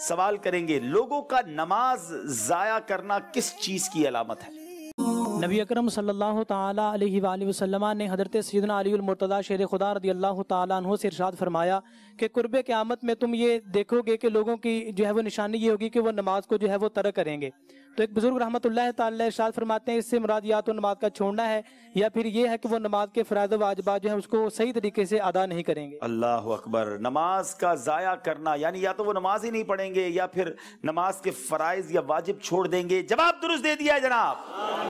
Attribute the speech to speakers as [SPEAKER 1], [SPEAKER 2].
[SPEAKER 1] सवाल करेंगे लोगों का नमाज जाया करना किस चीज की अलामत है
[SPEAKER 2] नबी अकरम सल्लल्लाहु ताला अलैहि वसल्लम ने हजरत सैदना अलीमरतदा शेर खुदा रदी अल्लाह तु से इरशाद फरमाया कि कुर्ब क़्यामत में तुम ये देखोगे कि लोगों की जो है वो निशानी ये होगी कि वो नमाज को जो है वो तरक करेंगे तो एक बुजुर्ग रहमत ताल फरमाते हैं इससे मुराद या तो नमाज का छोड़ना है या फिर ये है कि वो नमाज के फरज वाजबा जो है उसको सही तरीके से अदा नहीं करेंगे
[SPEAKER 1] अल्लाह अकबर नमाज का ज़ाया करना यानी या तो वो नमाज ही नहीं पढ़ेंगे या फिर नमाज के फ़राइज़ या वाजिब छोड़ देंगे जवाब दुरुस्त दे दिया जनाब